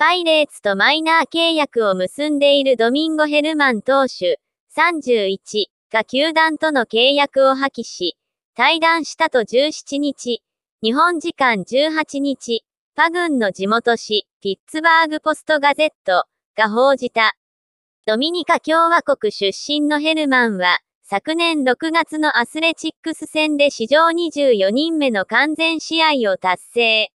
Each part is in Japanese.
パイレーツとマイナー契約を結んでいるドミンゴ・ヘルマン投手31が球団との契約を破棄し、退団したと17日、日本時間18日、パグンの地元紙、ピッツバーグポストガゼットが報じた。ドミニカ共和国出身のヘルマンは、昨年6月のアスレチックス戦で史上24人目の完全試合を達成。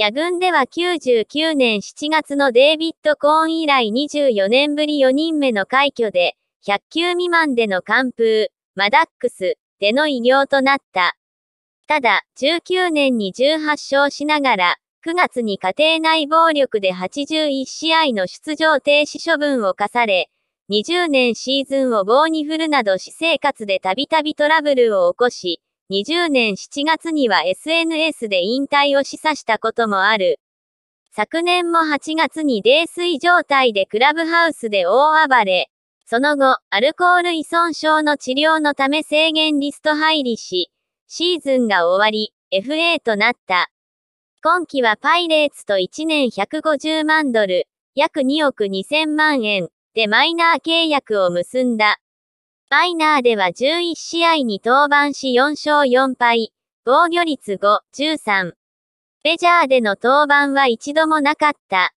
野軍では99年7月のデービッド・コーン以来24年ぶり4人目の快挙で、100球未満での完封、マダックス、での偉業となった。ただ、19年に18勝しながら、9月に家庭内暴力で81試合の出場停止処分を課され、20年シーズンを棒に振るなど私生活でたびたびトラブルを起こし、20年7月には SNS で引退を示唆したこともある。昨年も8月に泥酔状態でクラブハウスで大暴れ。その後、アルコール依存症の治療のため制限リスト入りし、シーズンが終わり、FA となった。今季はパイレーツと1年150万ドル、約2億2000万円でマイナー契約を結んだ。ァイナーでは11試合に登板し4勝4敗、防御率5、13。メジャーでの登板は一度もなかった。